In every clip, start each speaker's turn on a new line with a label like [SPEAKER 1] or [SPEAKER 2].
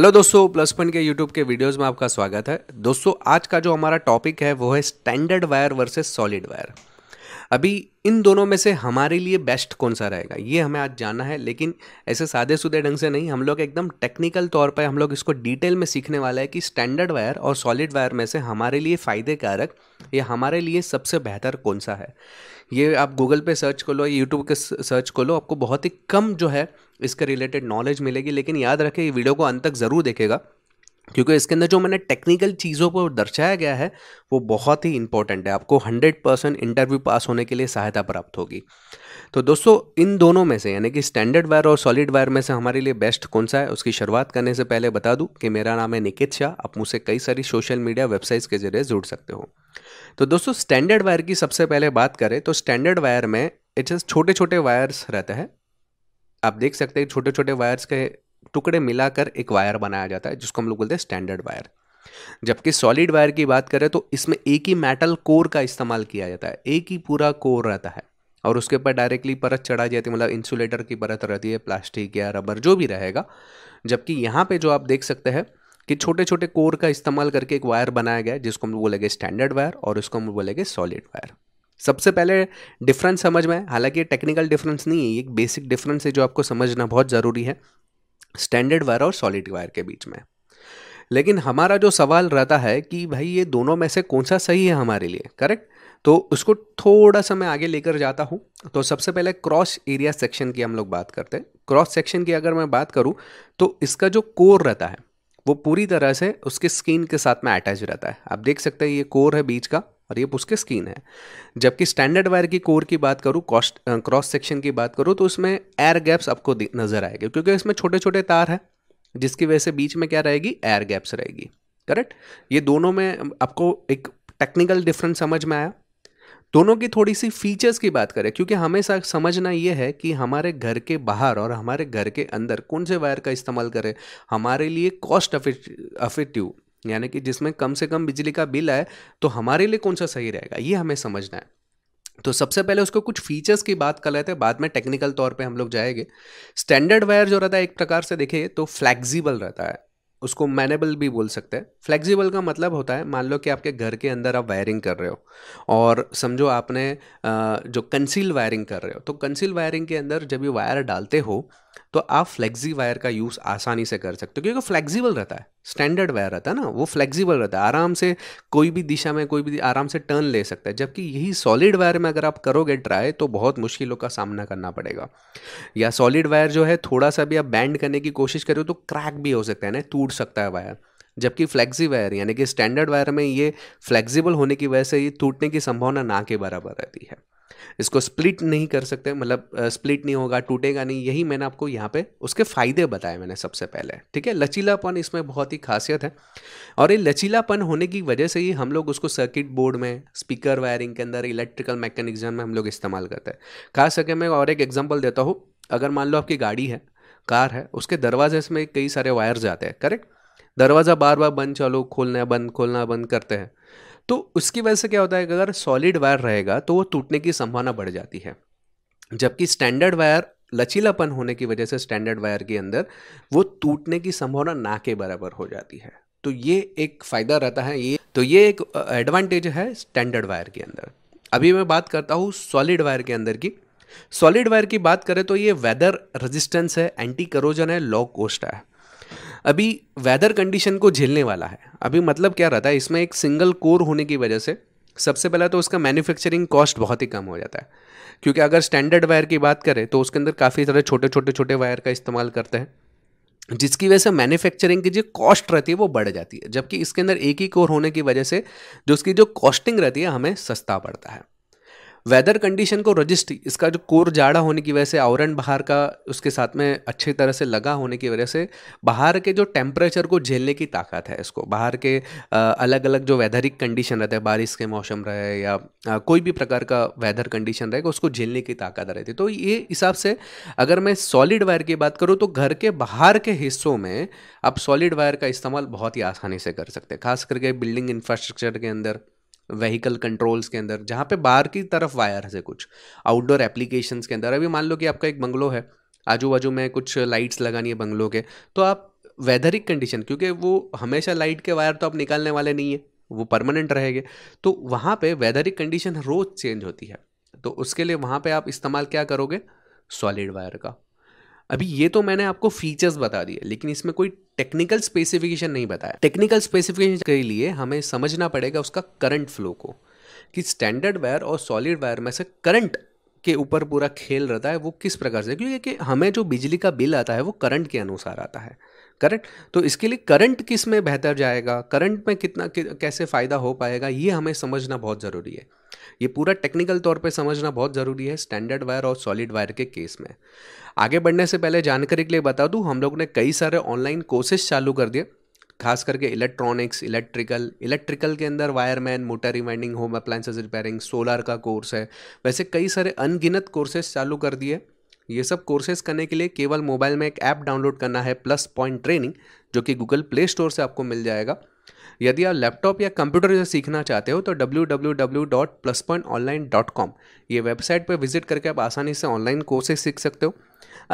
[SPEAKER 1] hello दोस्तों plus point के YouTube के वीडियोस में आपका स्वागत है दोस्तों आज का जो हमारा टॉपिक है वो है standard wire versus solid wire अभी इन दोनों में से हमारे लिए बेस्ट कौन सा रहेगा ये हमें आज जानना है लेकिन ऐसे सादे सुदे ढंग से नहीं हम लोग एकदम टेक्निकल तौर पर हम लोग इसको डिटेल में सीखने वाला है कि स्टैंडर्ड वायर और सॉलिड वायर में से हमारे लिए फ़ायदेकारक या हमारे लिए सबसे बेहतर कौन सा है ये आप गूगल पे सर्च कर लो यूट्यूब के सर्च कर लो आपको बहुत ही कम जो है इसके रिलेटेड नॉलेज मिलेगी लेकिन याद रखें ये वीडियो को अंत तक ज़रूर देखेगा क्योंकि इसके अंदर जो मैंने टेक्निकल चीज़ों को दर्शाया गया है वो बहुत ही इंपॉर्टेंट है आपको 100 परसेंट इंटरव्यू पास होने के लिए सहायता प्राप्त होगी तो दोस्तों इन दोनों में से यानी कि स्टैंडर्ड वायर और सॉलिड वायर में से हमारे लिए बेस्ट कौन सा है उसकी शुरुआत करने से पहले बता दूँ कि मेरा नाम है निकित शाह आप मुझसे कई सारी सोशल मीडिया वेबसाइट्स के जरिए जुड़ सकते हो तो दोस्तों स्टैंडर्ड वायर की सबसे पहले बात करें तो स्टैंडर्ड वायर में इट्स छोटे छोटे वायर्स रहते हैं आप देख सकते हैं छोटे छोटे वायर्स के टुकड़े मिलाकर एक वायर बनाया जाता है जिसको हम लोग बोलते हैं स्टैंडर्ड वायर जबकि सॉलिड वायर की बात करें तो इसमें एक ही मेटल कोर का इस्तेमाल किया जाता है एक ही पूरा कोर रहता है और उसके ऊपर डायरेक्टली परत चढ़ा जाती है मतलब इंसुलेटर की परत रहती है प्लास्टिक या रबर जो भी रहेगा जबकि यहाँ पे जो आप देख सकते हैं कि छोटे छोटे कोर का इस्तेमाल करके एक वायर बनाया गया जिसको हम बोलेंगे स्टैंडर्ड वायर और उसको हम बोलेंगे सॉलिड वायर सबसे पहले डिफरेंस समझ में हालांकि ये टेक्निकल डिफरेंस नहीं है ये एक बेसिक डिफरेंस है जो आपको समझना बहुत ज़रूरी है स्टैंडर्ड वायर और सॉलिड वायर के बीच में लेकिन हमारा जो सवाल रहता है कि भाई ये दोनों में से कौन सा सही है हमारे लिए करेक्ट तो उसको थोड़ा सा मैं आगे लेकर जाता हूँ तो सबसे पहले क्रॉस एरिया सेक्शन की हम लोग बात करते हैं क्रॉस सेक्शन की अगर मैं बात करूँ तो इसका जो कोर रहता है वो पूरी तरह से उसके स्किन के साथ में अटैच रहता है आप देख सकते हैं ये कोर है बीच का और ये उसके स्किन है जबकि स्टैंडर्ड वायर की कोर की बात करूँ कॉस्ट क्रॉस सेक्शन की बात करूँ तो उसमें एयर गैप्स आपको नज़र आएंगे क्योंकि इसमें छोटे छोटे तार हैं जिसकी वजह से बीच में क्या रहेगी एयर गैप्स रहेगी करेक्ट ये दोनों में आपको एक टेक्निकल डिफरेंस समझ में आया दोनों की थोड़ी सी फीचर्स की बात करें क्योंकि हमें समझना ये है कि हमारे घर के बाहर और हमारे घर के अंदर कौन से वायर का इस्तेमाल करें हमारे लिए कॉस्ट अफेक्टिव यानी कि जिसमें कम से कम बिजली का बिल आए तो हमारे लिए कौन सा सही रहेगा ये हमें समझना है तो सबसे पहले उसको कुछ फीचर्स की बात कर लेते हैं बाद में टेक्निकल तौर पे हम लोग जाएंगे स्टैंडर्ड वायर जो रहता है एक प्रकार से देखें तो फ्लैक्सिबल रहता है उसको मैनेबल भी बोल सकते हैं फ्लेक्सिबल का मतलब होता है मान लो कि आपके घर के अंदर आप वायरिंग कर रहे हो और समझो आपने जो कंसील वायरिंग कर रहे हो तो कंसील वायरिंग के अंदर जब ये वायर डालते हो तो आप फ्लेक्सी वायर का यूज़ आसानी से कर सकते हो क्योंकि फ्लेक्सिबल रहता है स्टैंडर्ड वायर रहता है ना वो फ्लेक्सिबल रहता है आराम से कोई भी दिशा में कोई भी आराम से टर्न ले सकता है जबकि यही सॉलिड वायर में अगर आप करोगे ट्राई तो बहुत मुश्किलों का सामना करना पड़ेगा या सॉलिड वायर जो है थोड़ा सा भी आप बैंड करने की कोशिश करो तो क्रैक भी हो सकता है ना टूट सकता है वायर जबकि फ्लेक्सी वायर यानी कि स्टैंडर्ड वायर में ये फ्लेक्सिबल होने की वजह से ये टूटने की संभावना ना के बराबर रहती है इसको स्प्लिट नहीं कर सकते मतलब स्प्लिट नहीं होगा टूटेगा नहीं यही मैंने आपको यहाँ पे उसके फ़ायदे बताए मैंने सबसे पहले ठीक है लचीलापन इसमें बहुत ही खासियत है और ये लचीलापन होने की वजह से ही हम लोग उसको सर्किट बोर्ड में स्पीकर वायरिंग के अंदर इलेक्ट्रिकल मैकेनिज्म में हम लोग इस्तेमाल करते हैं खास करके मैं और एक एग्जाम्पल देता हूँ अगर मान लो आपकी गाड़ी है कार है उसके दरवाजे में कई सारे वायर जाते हैं करेक्ट दरवाज़ा बार बार बंद चालू खोलना बंद खोलना बंद करते हैं तो उसकी वजह से क्या होता है कि अगर सॉलिड वायर रहेगा तो वो टूटने की संभावना बढ़ जाती है जबकि स्टैंडर्ड वायर लचीलापन होने की वजह से स्टैंडर्ड वायर के अंदर वो टूटने की संभावना ना के बराबर हो जाती है तो ये एक फ़ायदा रहता है ये तो ये एक एडवांटेज है स्टैंडर्ड वायर के अंदर अभी मैं बात करता हूँ सॉलिड वायर के अंदर की सॉलिड वायर की बात करें तो ये वेदर रेजिस्टेंस है एंटी करोजन है लॉ कोस्ट है अभी वेदर कंडीशन को झेलने वाला है अभी मतलब क्या रहता है इसमें एक सिंगल कोर होने की वजह से सबसे पहला तो उसका मैन्युफैक्चरिंग कॉस्ट बहुत ही कम हो जाता है क्योंकि अगर स्टैंडर्ड वायर की बात करें तो उसके अंदर काफ़ी सारे छोटे छोटे छोटे वायर का इस्तेमाल करते हैं जिसकी वजह से मैन्युफैक्चरिंग की जो कॉस्ट रहती है वो बढ़ जाती है जबकि इसके अंदर एक ही कोर होने की वजह से जो उसकी जो कॉस्टिंग रहती है हमें सस्ता पड़ता है वेदर कंडीशन को रजिस्ट इसका जो कोर जाड़ा होने की वजह से आवरण बाहर का उसके साथ में अच्छी तरह से लगा होने की वजह से बाहर के जो टेम्परेचर को झेलने की ताकत है इसको बाहर के अलग अलग जो वैधरिक कंडीशन रहता है बारिश के मौसम रहे या कोई भी प्रकार का वेदर कंडीशन रहेगा उसको झेलने की ताकत रहती है तो ये हिसाब से अगर मैं सॉलिड वायर की बात करूँ तो घर के बाहर के हिस्सों में आप सॉलिड वायर का इस्तेमाल बहुत ही आसानी से कर सकते हैं खास करके बिल्डिंग इंफ्रास्ट्रक्चर के अंदर व्हीकल कंट्रोल्स के अंदर जहाँ पे बाहर की तरफ वायर है कुछ आउटडोर एप्लीकेशंस के अंदर अभी मान लो कि आपका एक बंगलो है आजू बाजू में कुछ लाइट्स लगानी है बंगलों के तो आप वेदरिक कंडीशन क्योंकि वो हमेशा लाइट के वायर तो आप निकालने वाले नहीं है वो परमानेंट रहेंगे तो वहाँ पे वेदरिक कंडीशन रोज़ चेंज होती है तो उसके लिए वहाँ पे आप इस्तेमाल क्या करोगे सॉलिड वायर का अभी ये तो मैंने आपको फीचर्स बता दिए लेकिन इसमें कोई टेक्निकल स्पेसिफिकेशन नहीं बताया टेक्निकल स्पेसिफिकेशन के लिए हमें समझना पड़ेगा उसका करंट फ्लो को कि स्टैंडर्ड वायर और सॉलिड वायर में से करंट के ऊपर पूरा खेल रहता है वो किस प्रकार से क्योंकि हमें जो बिजली का बिल आता है वो करंट के अनुसार आता है करेक्ट तो इसके लिए करंट किस में बेहतर जाएगा करंट में कितना कि, कैसे फ़ायदा हो पाएगा ये हमें समझना बहुत ज़रूरी है ये पूरा टेक्निकल तौर पे समझना बहुत ज़रूरी है स्टैंडर्ड वायर और सॉलिड वायर के केस में आगे बढ़ने से पहले जानकारी के लिए बता दूँ हम लोग ने कई सारे ऑनलाइन कोर्सेज चालू कर दिए खास करके इलेक्ट्रॉनिक्स इलेक्ट्रिकल इलेक्ट्रिकल के अंदर wireman motor rewinding home appliances repairing solar का कोर्स है वैसे कई सारे अनगिनत कोर्सेज चालू कर दिए ये सब कोर्सेज करने के लिए केवल मोबाइल में एक ऐप डाउनलोड करना है प्लस पॉइंट ट्रेनिंग जो कि गूगल प्ले स्टोर से आपको मिल जाएगा यदि आप लैपटॉप या कंप्यूटर से सीखना चाहते हो तो कॉम ये वेबसाइट पर विजिट करके आप आसानी से ऑनलाइन कोर्सेज सीख सकते हो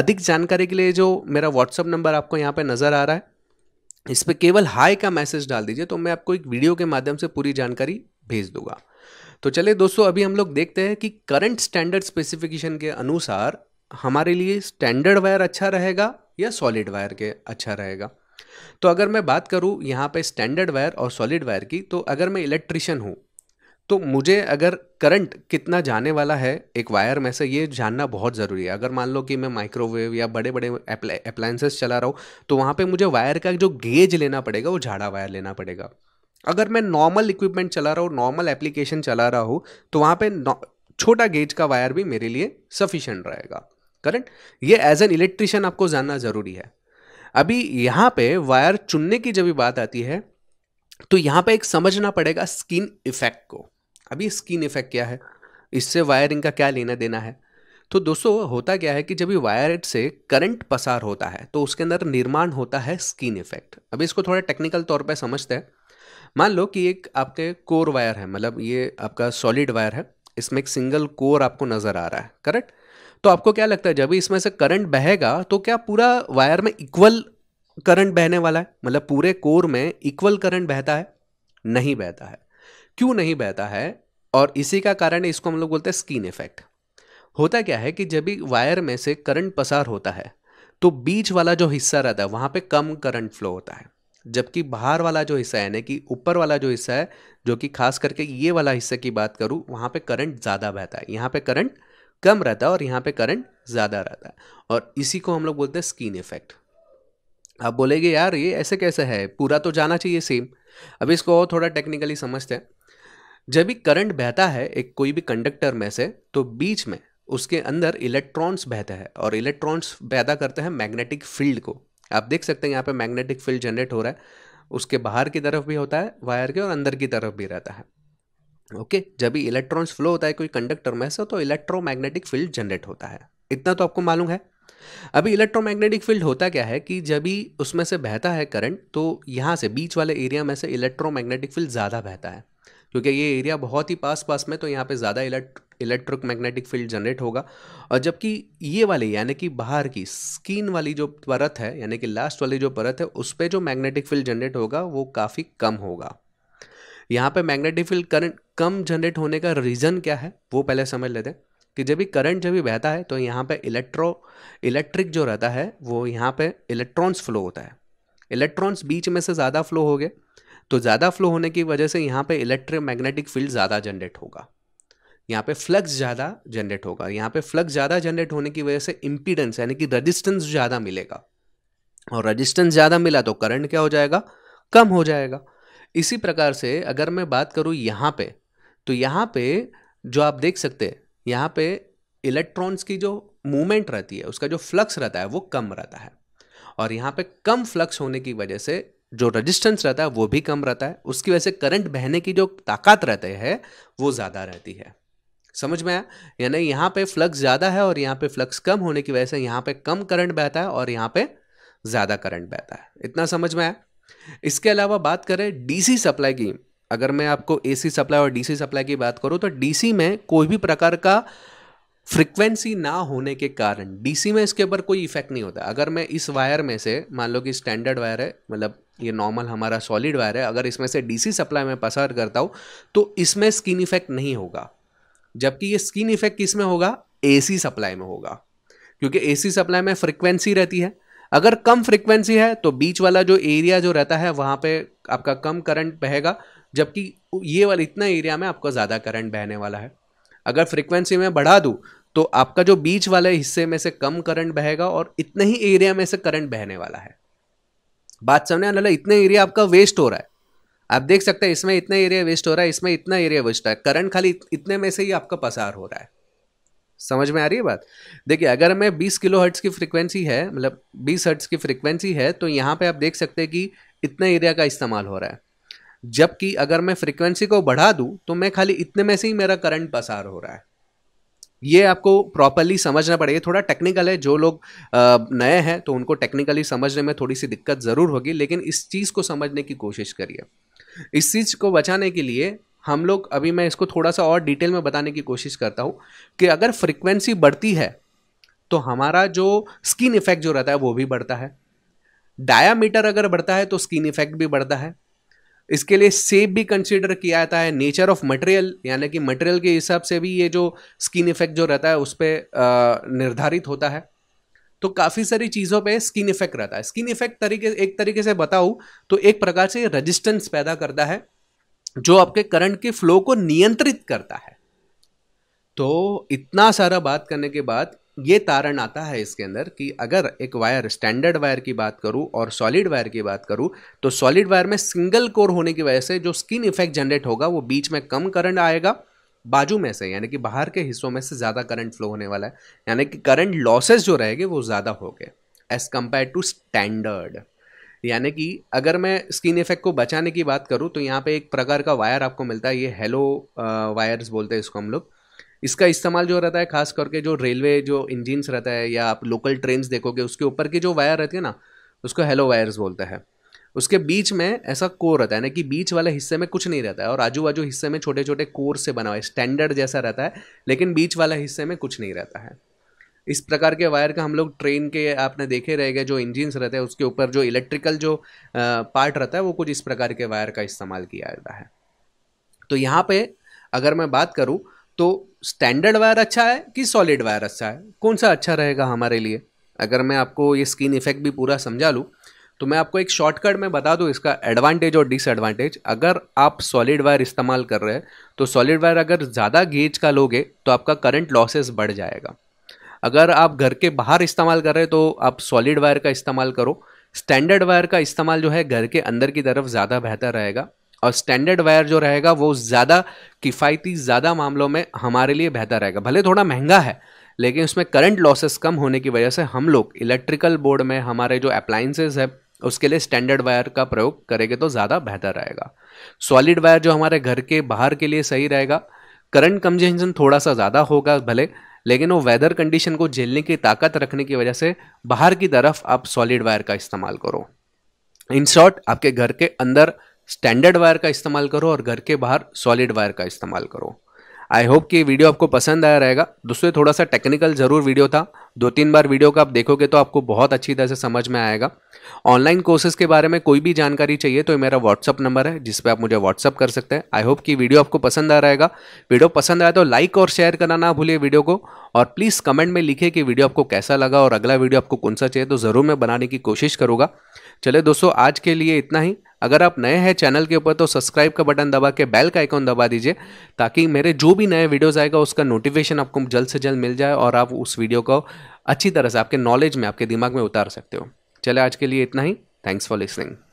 [SPEAKER 1] अधिक जानकारी के लिए जो मेरा व्हाट्सअप नंबर आपको यहाँ पर नज़र आ रहा है इस पर केवल हाई का मैसेज डाल दीजिए तो मैं आपको एक वीडियो के माध्यम से पूरी जानकारी भेज दूंगा तो चलिए दोस्तों अभी हम लोग देखते हैं कि करंट स्टैंडर्ड स्पेसिफिकेशन के अनुसार हमारे लिए स्टैंडर्ड वायर अच्छा रहेगा या सॉलिड वायर के अच्छा रहेगा तो अगर मैं बात करूँ यहाँ पे स्टैंडर्ड वायर और सॉलिड वायर की तो अगर मैं इलेक्ट्रिशियन हूँ तो मुझे अगर करंट कितना जाने वाला है एक वायर में से ये जानना बहुत ज़रूरी है अगर मान लो कि मैं माइक्रोवेव या बड़े बड़े अप्लायंसेस चला रहा हूँ तो वहाँ पे मुझे वायर का जो गेज लेना पड़ेगा वो झाड़ा वायर लेना पड़ेगा अगर मैं नॉर्मल इक्विपमेंट चला रहा हूँ नॉर्मल एप्लीकेशन चला रहा हूँ तो वहाँ पर छोटा गेज का वायर भी मेरे लिए सफिशेंट रहेगा करेक्ट ये एज एन इलेक्ट्रिशियन आपको जानना ज़रूरी है अभी यहाँ पे वायर चुनने की जब भी बात आती है तो यहाँ पे एक समझना पड़ेगा स्किन इफेक्ट को अभी स्किन इफेक्ट क्या है इससे वायरिंग का क्या लेना देना है तो दोस्तों होता क्या है कि जब वायर से करंट पसार होता है तो उसके अंदर निर्माण होता है स्किन इफेक्ट अभी इसको थोड़ा टेक्निकल तौर पर समझते हैं मान लो कि एक आपके कोर वायर है मतलब ये आपका सॉलिड वायर है इसमें एक सिंगल कोर आपको नज़र आ रहा है करेक्ट तो आपको क्या लगता है जब इसमें से करंट बहेगा तो क्या पूरा वायर में इक्वल करंट बहने वाला है मतलब पूरे कोर में इक्वल करंट बहता है नहीं बहता है क्यों नहीं बहता है और इसी का कारण है इसको हम लोग बोलते हैं स्किन इफेक्ट होता क्या है कि जब भी वायर में से करंट पसार होता है तो बीच वाला जो हिस्सा रहता है वहाँ पे कम करंट फ्लो होता है जबकि बाहर वाला जो हिस्सा है यानी कि ऊपर वाला जो हिस्सा है जो कि खास करके ये वाला हिस्से की बात करूँ वहाँ पे करंट ज़्यादा बहता है यहाँ पे करंट कम रहता है और यहाँ पे करंट ज़्यादा रहता है और इसी को हम लोग बोलते हैं स्किन इफेक्ट आप बोलेंगे यार ये ऐसे कैसे है पूरा तो जाना चाहिए सेम अब इसको और थोड़ा टेक्निकली समझते हैं जब भी करंट बहता है एक कोई भी कंडक्टर में से तो बीच में उसके अंदर इलेक्ट्रॉन्स बहते हैं और इलेक्ट्रॉन्स पैदा करते हैं मैग्नेटिक फील्ड को आप देख सकते हैं यहाँ पे मैग्नेटिक फील्ड जनरेट हो रहा है उसके बाहर की तरफ भी होता है वायर के और अंदर की तरफ भी रहता है ओके जब भी इलेक्ट्रॉन्स फ्लो होता है कोई कंडक्टर में से तो इलेक्ट्रोमैग्नेटिक फील्ड जनरेट होता है इतना तो आपको मालूम है अभी इलेक्ट्रोमैग्नेटिक फील्ड होता क्या है कि जब भी उसमें से बहता है करंट तो यहाँ से बीच वाले एरिया में से इलेक्ट्रोमैग्नेटिक फील्ड ज़्यादा बहता है क्योंकि ये एरिया बहुत ही पास पास में तो यहाँ पे ज़्यादा इलेक्ट्रिक मैग्नेटिक फील्ड जनरेट होगा और जबकि ये वाली यानी कि बाहर की स्किन वाली जो परत है यानी कि लास्ट वाली जो परत है उस पर जो मैग्नेटिक फील्ड जनरेट होगा वो काफ़ी कम होगा यहाँ पे मैग्नेटिक फील्ड करंट कम जनरेट होने का रीज़न क्या है वो पहले समझ लेते हैं कि जब भी करंट जब भी बहता है तो यहाँ पे इलेक्ट्रो इलेक्ट्रिक जो रहता है वो यहाँ पे इलेक्ट्रॉन्स फ्लो होता है इलेक्ट्रॉन्स बीच में से ज़्यादा फ्लो हो गए तो ज़्यादा फ्लो होने की वजह से यहाँ पे इलेक्ट्रिक मैग्नेटिक फील्ड ज़्यादा जनरेट होगा यहाँ पे फ्लक्स ज़्यादा जनरेट होगा यहाँ पे फ्लक्स ज़्यादा जनरेट होने की वजह से इम्पीडेंस यानी कि रजिस्टेंस ज़्यादा मिलेगा और रजिस्टेंस ज़्यादा मिला तो करंट क्या हो जाएगा कम हो जाएगा इसी प्रकार से अगर मैं बात करूँ यहाँ पे तो यहाँ पे जो आप देख सकते हैं यहाँ पे इलेक्ट्रॉन्स की जो मूवमेंट रहती है उसका जो फ्लक्स रहता है वो कम रहता है और यहाँ पे कम फ्लक्स होने की वजह से जो रेजिस्टेंस रहता है वो भी कम रहता है उसकी वजह से करंट बहने की जो ताकत रहती है वो ज़्यादा रहती है समझ में आया यानी यहाँ पे फ्लक्स ज़्यादा है और यहाँ पे फ्लक्स कम होने की वजह से यहाँ पे कम करंट बहता है और यहाँ पे ज़्यादा करंट बहता है इतना समझ में आया इसके अलावा बात करें डीसी सप्लाई की अगर मैं आपको एसी सप्लाई और डीसी सप्लाई की बात करूँ तो डीसी में कोई भी प्रकार का फ्रिक्वेंसी ना होने के कारण डीसी में इसके ऊपर कोई इफेक्ट नहीं होता अगर मैं इस वायर में से मान लो कि स्टैंडर्ड वायर है मतलब ये नॉर्मल हमारा सॉलिड वायर है अगर इसमें से डीसी सप्लाई में पसार करता हूँ तो इसमें स्किन इफेक्ट नहीं होगा जबकि ये स्किन इफेक्ट किस में होगा एसी सप्लाई में होगा क्योंकि एसी सप्लाई में फ्रिक्वेंसी रहती है अगर कम फ्रिक्वेंसी है तो बीच वाला जो एरिया जो रहता है वहाँ पे आपका कम करंट बहेगा जबकि ये वाला इतना एरिया में आपका ज़्यादा करंट बहने वाला है अगर फ्रिक्वेंसी में बढ़ा दूँ तो आपका जो बीच वाले हिस्से में से कम करंट बहेगा और इतने ही एरिया में से करंट बहने वाला है बात समझने वाला इतने एरिया आपका वेस्ट हो रहा है आप देख सकते हैं इसमें इतना एरिया वेस्ट हो रहा है इसमें इतना एरिया वेस्ट रहा है करंट खाली इतने में से ही आपका पसार हो रहा है समझ में आ रही है बात देखिए अगर मैं 20 किलो हर्ट्स की फ्रिक्वेंसी है मतलब 20 हर्ट्स की फ्रिक्वेंसी है तो यहाँ पे आप देख सकते हैं कि इतने एरिया का इस्तेमाल हो रहा है जबकि अगर मैं फ्रिक्वेंसी को बढ़ा दूँ तो मैं खाली इतने में से ही मेरा करंट पसार हो रहा है ये आपको प्रॉपरली समझना पड़ेगा थोड़ा टेक्निकल है जो लोग नए हैं तो उनको टेक्निकली समझने में थोड़ी सी दिक्कत ज़रूर होगी लेकिन इस चीज़ को समझने की कोशिश करिए इस चीज़ को बचाने के लिए हम लोग अभी मैं इसको थोड़ा सा और डिटेल में बताने की कोशिश करता हूँ कि अगर फ्रिक्वेंसी बढ़ती है तो हमारा जो स्किन इफेक्ट जो रहता है वो भी बढ़ता है डायामीटर अगर बढ़ता है तो स्किन इफेक्ट भी बढ़ता है इसके लिए सेप भी कंसिडर किया जाता है नेचर ऑफ मटेरियल यानी कि मटेरियल के हिसाब से भी ये जो स्किन इफेक्ट जो रहता है उस पर निर्धारित होता है तो काफ़ी सारी चीज़ों पे स्किन इफेक्ट रहता है स्किन इफेक्ट तरीके एक तरीके से बताऊँ तो एक प्रकार से रजिस्टेंस पैदा करता है जो आपके करंट के फ्लो को नियंत्रित करता है तो इतना सारा बात करने के बाद ये तारण आता है इसके अंदर कि अगर एक वायर स्टैंडर्ड वायर की बात करूं और सॉलिड वायर की बात करूं तो सॉलिड वायर में सिंगल कोर होने की वजह से जो स्किन इफेक्ट जनरेट होगा वो बीच में कम करंट आएगा बाजू में से यानी कि बाहर के हिस्सों में से ज़्यादा करंट फ्लो होने वाला है यानी कि करंट लॉसेज जो रहेगी वो ज़्यादा हो गए एज़ कम्पेयर टू स्टैंडर्ड यानी कि अगर मैं स्किन इफेक्ट को बचाने की बात करूँ तो यहाँ पे एक प्रकार का वायर आपको मिलता है ये हेलो वायर्स uh, बोलते हैं इसको हम लोग इसका इस्तेमाल जो रहता है खास करके जो रेलवे जो इंजिनस रहता है या आप लोकल ट्रेन देखोगे उसके ऊपर की जो वायर रहती है ना उसको हेलो वायर्स बोलते हैं उसके बीच में ऐसा कोर रहता है ना कि बीच वाले हिस्से में कुछ नहीं रहता है और आजू बाजू हिस्से में छोटे छोटे कोर से बना हुआ है स्टैंडर्ड जैसा रहता है लेकिन बीच वाला हिस्से में कुछ नहीं रहता है इस प्रकार के वायर का हम लोग ट्रेन के आपने देखे रहेगा जो इंजिन रहते हैं उसके ऊपर जो इलेक्ट्रिकल जो पार्ट रहता है वो कुछ इस प्रकार के वायर का इस्तेमाल किया जाता है तो यहाँ पे अगर मैं बात करूँ तो स्टैंडर्ड वायर अच्छा है कि सॉलिड वायर अच्छा है कौन सा अच्छा रहेगा हमारे लिए अगर मैं आपको ये स्किन इफेक्ट भी पूरा समझा लूँ तो मैं आपको एक शॉर्टकट में बता दूँ इसका एडवांटेज और डिसएडवांटेज अगर आप सॉलिड वायर इस्तेमाल कर रहे हैं तो सॉलिड वायर अगर ज़्यादा गेज का लोगे तो आपका करंट लॉसेस बढ़ जाएगा अगर आप घर के बाहर इस्तेमाल कर रहे हैं तो आप सॉलिड वायर का इस्तेमाल करो स्टैंडर्ड वायर का इस्तेमाल जो है घर के अंदर की तरफ ज़्यादा बेहतर रहेगा और स्टैंडर्ड वायर जो रहेगा वो ज़्यादा किफ़ायती ज़्यादा मामलों में हमारे लिए बेहतर रहेगा भले थोड़ा महंगा है लेकिन उसमें करंट लॉसेस कम होने की वजह से हम लोग इलेक्ट्रिकल बोर्ड में हमारे जो अप्लाइंसेज है उसके लिए स्टैंडर्ड वायर का प्रयोग करेंगे तो ज़्यादा बेहतर रहेगा सॉलिड वायर जो हमारे घर के बाहर के लिए सही रहेगा करंट कंजेंशन थोड़ा सा ज़्यादा होगा भले लेकिन वो वेदर कंडीशन को झेलने की ताकत रखने की वजह से बाहर की तरफ आप सॉलिड वायर का इस्तेमाल करो इन शॉर्ट आपके घर के अंदर स्टैंडर्ड वायर का इस्तेमाल करो और घर के बाहर सॉलिड वायर का इस्तेमाल करो आई होप कि वीडियो आपको पसंद आया रहेगा दोस्तों थोड़ा सा टेक्निकल ज़रूर वीडियो था दो तीन बार वीडियो का आप देखोगे तो आपको बहुत अच्छी तरह से समझ में आएगा ऑनलाइन कोर्सेज के बारे में कोई भी जानकारी चाहिए तो मेरा व्हाट्सअप नंबर है जिस पर आप मुझे व्हाट्सअप कर सकते हैं आई होप कि वीडियो आपको पसंद आ रहेगा वीडियो पसंद आया तो लाइक और शेयर करना ना भूलिए वीडियो को और प्लीज़ कमेंट में लिखे कि वीडियो आपको कैसा लगा और अगला वीडियो आपको कौन सा चाहिए तो ज़रूर मैं बनाने की कोशिश करूँगा चले दोस्तों आज के लिए इतना ही अगर आप नए हैं चैनल के ऊपर तो सब्सक्राइब का बटन दबा के बेल का आइकॉन दबा दीजिए ताकि मेरे जो भी नए वीडियोज़ आएगा उसका नोटिफिकेशन आपको जल्द से जल्द मिल जाए और आप उस वीडियो को अच्छी तरह से आपके नॉलेज में आपके दिमाग में उतार सकते हो चले आज के लिए इतना ही थैंक्स फॉर लिसनिंग